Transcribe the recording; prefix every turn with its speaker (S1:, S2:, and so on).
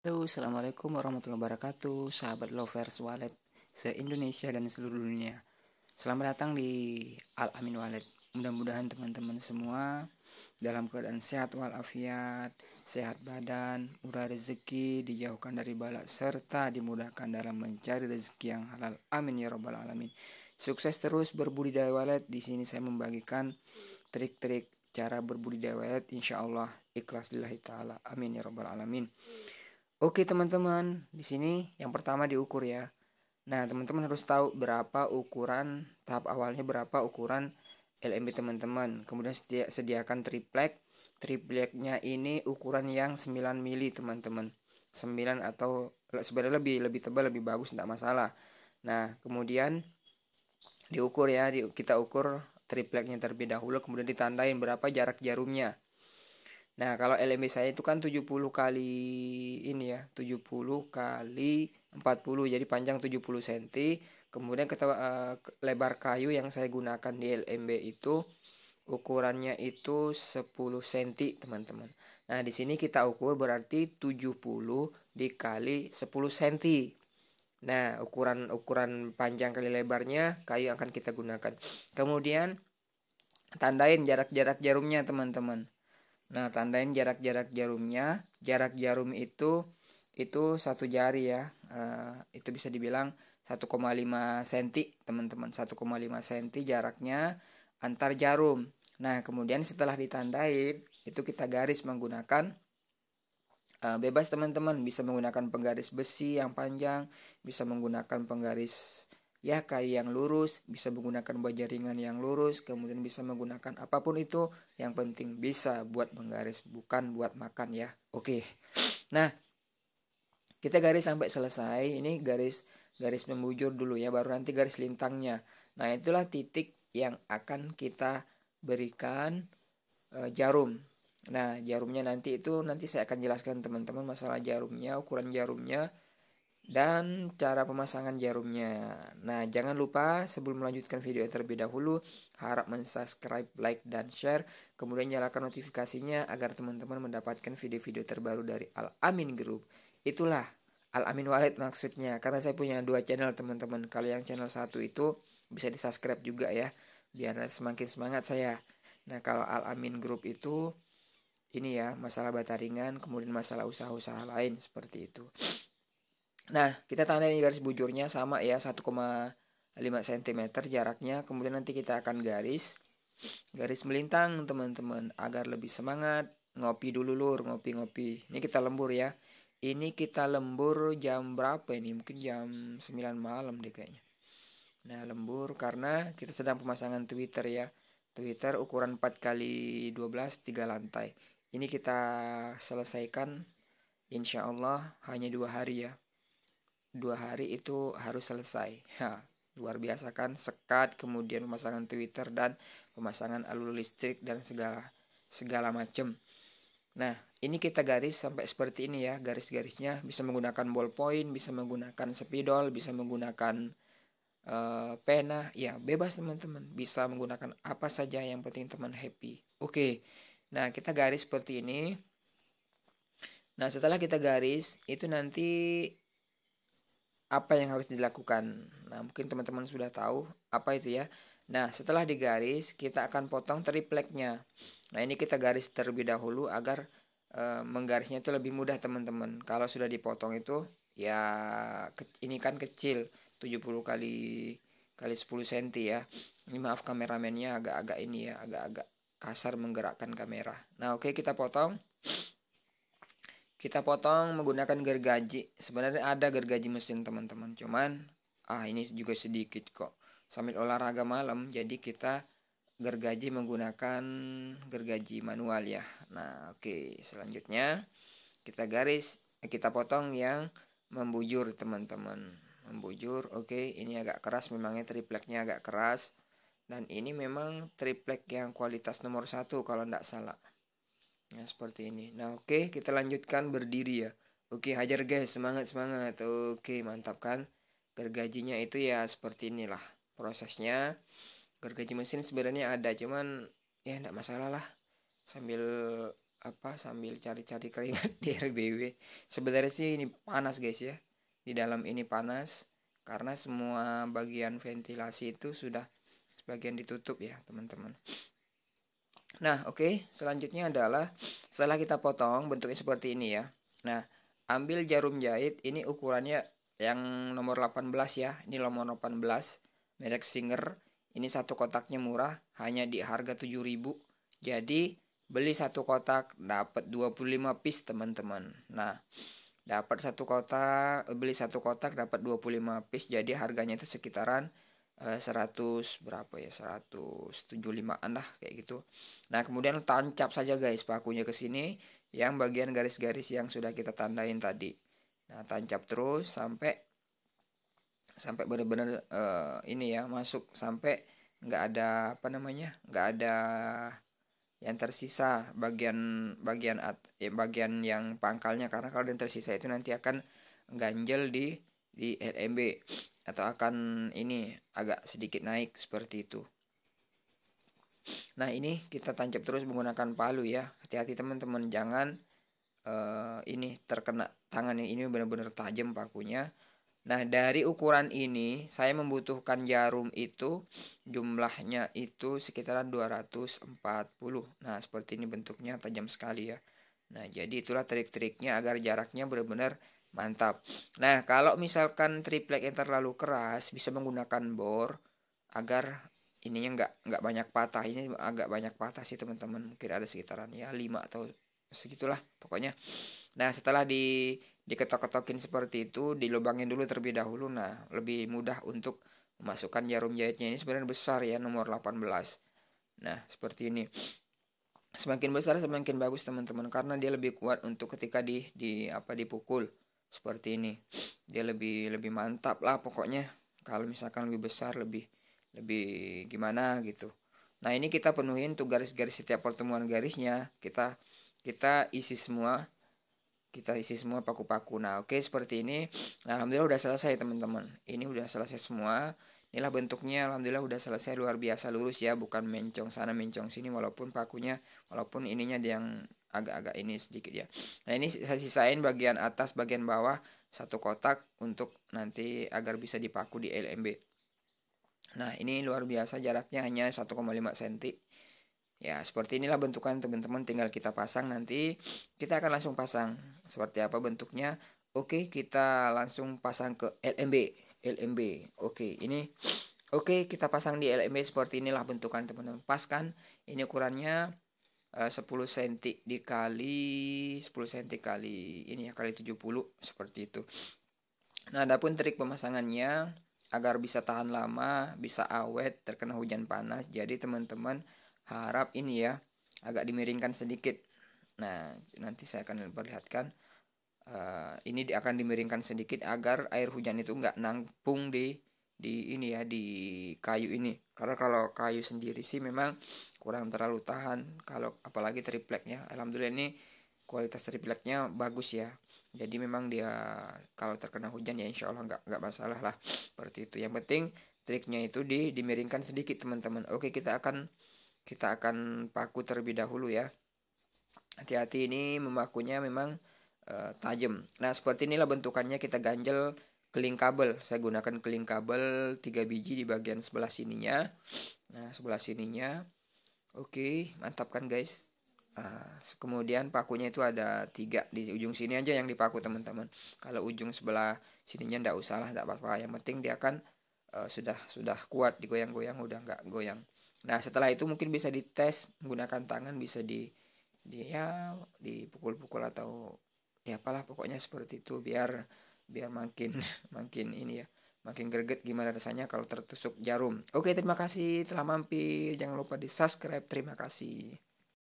S1: Halo, Assalamualaikum warahmatullahi wabarakatuh Sahabat Lovers Wallet se-Indonesia dan seluruh dunia Selamat datang di Al-Amin Wallet Mudah-mudahan teman-teman semua dalam keadaan sehat walafiat, sehat badan, murah rezeki, dijauhkan dari balak serta dimudahkan dalam mencari rezeki yang halal. Amin ya robbal alamin. Sukses terus berbudidaya wallet. Di sini saya membagikan trik-trik cara berbudidaya wallet insya Allah ikhlas lillahi taala. Amin ya robbal alamin. Oke teman-teman, di sini yang pertama diukur ya. Nah teman-teman harus tahu berapa ukuran tahap awalnya berapa ukuran LMB teman-teman. Kemudian sediakan triplek. Tripleknya ini ukuran yang 9 mili teman-teman. 9 atau sebenarnya lebih lebih tebal lebih bagus tidak masalah. Nah kemudian diukur ya, kita ukur tripleknya terlebih dahulu kemudian ditandain berapa jarak jarumnya. Nah, kalau LMB saya itu kan 70 kali ini ya, 70 kali 40 jadi panjang 70 cm. Kemudian kita uh, eh, lebar kayu yang saya gunakan di LMB itu ukurannya itu 10 cm, teman-teman. Nah, di sini kita ukur berarti 70 dikali 10 cm. Nah, ukuran ukuran panjang kali lebarnya kayu yang akan kita gunakan. Kemudian tandain jarak-jarak jarumnya, teman-teman. Nah, tandain jarak-jarak jarumnya. Jarak jarum itu itu satu jari ya. Uh, itu bisa dibilang 1,5 cm, teman-teman. 1,5 cm jaraknya antar jarum. Nah, kemudian setelah ditandai itu kita garis menggunakan uh, bebas teman-teman, bisa menggunakan penggaris besi yang panjang, bisa menggunakan penggaris ya kayu yang lurus, bisa menggunakan buat jaringan yang lurus, kemudian bisa menggunakan apapun itu, yang penting bisa buat menggaris, bukan buat makan ya. Oke, nah kita garis sampai selesai, ini garis garis membujur dulu ya, baru nanti garis lintangnya. Nah itulah titik yang akan kita berikan e, jarum. Nah, jarumnya nanti itu nanti saya akan jelaskan teman-teman masalah jarumnya, ukuran jarumnya, dan cara pemasangan jarumnya. Nah, jangan lupa sebelum melanjutkan video terlebih dahulu, harap mensubscribe, like, dan share. Kemudian nyalakan notifikasinya agar teman-teman mendapatkan video-video terbaru dari Al Amin Group. Itulah Al Amin Wallet maksudnya, karena saya punya dua channel teman-teman. Kalau yang channel satu itu bisa di subscribe juga ya, biar semakin semangat saya. Nah, kalau Al Amin Group itu ini ya masalah bataringan, kemudian masalah usaha-usaha lain seperti itu. Nah, kita tandai garis bujurnya sama ya 1,5 cm jaraknya. Kemudian nanti kita akan garis garis melintang teman-teman agar lebih semangat. Ngopi dulu lur, ngopi-ngopi. Ini kita lembur ya. Ini kita lembur jam berapa ini? Mungkin jam 9 malam deh kayaknya. Nah, lembur karena kita sedang pemasangan Twitter ya. Twitter ukuran 4 kali 12 3 lantai. Ini kita selesaikan insya Allah hanya dua hari ya dua hari itu harus selesai. Ha, luar biasa kan sekat kemudian pemasangan Twitter dan pemasangan alur listrik dan segala segala macam. Nah, ini kita garis sampai seperti ini ya, garis-garisnya bisa menggunakan ballpoint, bisa menggunakan spidol, bisa menggunakan uh, pena, ya bebas teman-teman, bisa menggunakan apa saja yang penting teman happy. Oke. Nah, kita garis seperti ini. Nah, setelah kita garis, itu nanti apa yang harus dilakukan. Nah, mungkin teman-teman sudah tahu apa itu ya. Nah, setelah digaris, kita akan potong tripleknya. Nah, ini kita garis terlebih dahulu agar e, menggarisnya itu lebih mudah, teman-teman. Kalau sudah dipotong itu ya ini kan kecil, 70 kali kali 10 cm ya. Ini maaf kameramennya agak-agak ini ya, agak-agak kasar menggerakkan kamera. Nah, oke kita potong kita potong menggunakan gergaji sebenarnya ada gergaji mesin teman-teman cuman ah ini juga sedikit kok sambil olahraga malam jadi kita gergaji menggunakan gergaji manual ya nah oke okay. selanjutnya kita garis eh, kita potong yang membujur teman-teman membujur oke okay. ini agak keras memangnya tripleknya agak keras dan ini memang triplek yang kualitas nomor satu kalau tidak salah ya seperti ini. Nah, oke, okay, kita lanjutkan berdiri ya. Oke, okay, hajar guys, semangat semangat. Oke, okay, mantap kan? Gergajinya itu ya seperti inilah prosesnya. Gergaji mesin sebenarnya ada, cuman ya enggak masalah lah. Sambil apa? Sambil cari-cari keringat di RBW. Sebenarnya sih ini panas guys ya. Di dalam ini panas karena semua bagian ventilasi itu sudah sebagian ditutup ya, teman-teman. Nah, oke, okay, selanjutnya adalah setelah kita potong bentuknya seperti ini ya. Nah, ambil jarum jahit, ini ukurannya yang nomor 18 ya. Ini nomor 18 merek Singer. Ini satu kotaknya murah, hanya di harga 7.000. Jadi, beli satu kotak dapat 25 piece, teman-teman. Nah, dapat satu kotak, beli satu kotak dapat 25 piece, jadi harganya itu sekitaran 100 eh, berapa ya 175an lah kayak gitu nah kemudian tancap saja guys pakunya ke sini yang bagian garis-garis yang sudah kita tandain tadi nah tancap terus sampai sampai benar-benar uh, ini ya masuk sampai nggak ada apa namanya nggak ada yang tersisa bagian bagian at ya, bagian yang pangkalnya karena kalau yang tersisa itu nanti akan ganjel di di RMB atau akan ini agak sedikit naik seperti itu. Nah ini kita tancap terus menggunakan palu ya. Hati-hati teman-teman jangan uh, ini terkena tangan yang ini benar-benar tajam pakunya. Nah dari ukuran ini saya membutuhkan jarum itu jumlahnya itu sekitaran 240. Nah seperti ini bentuknya tajam sekali ya. Nah jadi itulah trik-triknya agar jaraknya benar-benar Mantap. Nah, kalau misalkan triplek yang terlalu keras bisa menggunakan bor agar ininya nggak nggak banyak patah. Ini agak banyak patah sih teman-teman. Mungkin ada sekitaran ya lima atau segitulah pokoknya. Nah, setelah di diketok-ketokin seperti itu, dilubangin dulu terlebih dahulu. Nah, lebih mudah untuk memasukkan jarum jahitnya. Ini sebenarnya besar ya, nomor 18. Nah, seperti ini semakin besar semakin bagus teman-teman karena dia lebih kuat untuk ketika di di apa dipukul seperti ini dia lebih lebih mantap lah pokoknya kalau misalkan lebih besar lebih lebih gimana gitu nah ini kita penuhin tuh garis-garis setiap pertemuan garisnya kita kita isi semua kita isi semua paku-paku nah oke okay, seperti ini nah, alhamdulillah udah selesai teman-teman ini udah selesai semua inilah bentuknya alhamdulillah udah selesai luar biasa lurus ya bukan mencong sana mencong sini walaupun pakunya walaupun ininya yang agak-agak ini sedikit ya nah ini saya sisain bagian atas bagian bawah satu kotak untuk nanti agar bisa dipaku di LMB nah ini luar biasa jaraknya hanya 1,5 cm ya seperti inilah bentukan teman-teman tinggal kita pasang nanti kita akan langsung pasang seperti apa bentuknya oke kita langsung pasang ke LMB LMB oke ini oke kita pasang di LMB seperti inilah bentukan teman-teman pas kan ini ukurannya Eh, sepuluh 10 cm dikali 10 cm kali ini ya kali 70 seperti itu nah adapun trik pemasangannya agar bisa tahan lama bisa awet terkena hujan panas jadi teman-teman harap ini ya agak dimiringkan sedikit nah nanti saya akan perlihatkan uh, ini akan dimiringkan sedikit agar air hujan itu enggak nangpung di di ini ya di kayu ini karena kalau kayu sendiri sih memang kurang terlalu tahan kalau apalagi tripleknya alhamdulillah ini kualitas tripleknya bagus ya jadi memang dia kalau terkena hujan ya insya Allah nggak nggak masalah lah seperti itu yang penting triknya itu di dimiringkan sedikit teman-teman oke kita akan kita akan paku terlebih dahulu ya hati-hati ini memakunya memang uh, tajam nah seperti inilah bentukannya kita ganjel keling kabel saya gunakan keling kabel 3 biji di bagian sebelah sininya nah sebelah sininya Oke, mantap kan guys? Uh, kemudian pakunya itu ada tiga di ujung sini aja yang dipaku teman-teman. Kalau ujung sebelah sininya ndak usah lah, ndak apa-apa. Yang penting dia kan uh, sudah sudah kuat digoyang-goyang, udah nggak goyang. Nah setelah itu mungkin bisa dites menggunakan tangan, bisa di dia dipukul-pukul atau ya apalah pokoknya seperti itu biar biar makin makin ini ya Makin greget gimana rasanya kalau tertusuk jarum. Oke, terima kasih telah mampir. Jangan lupa di subscribe. Terima kasih.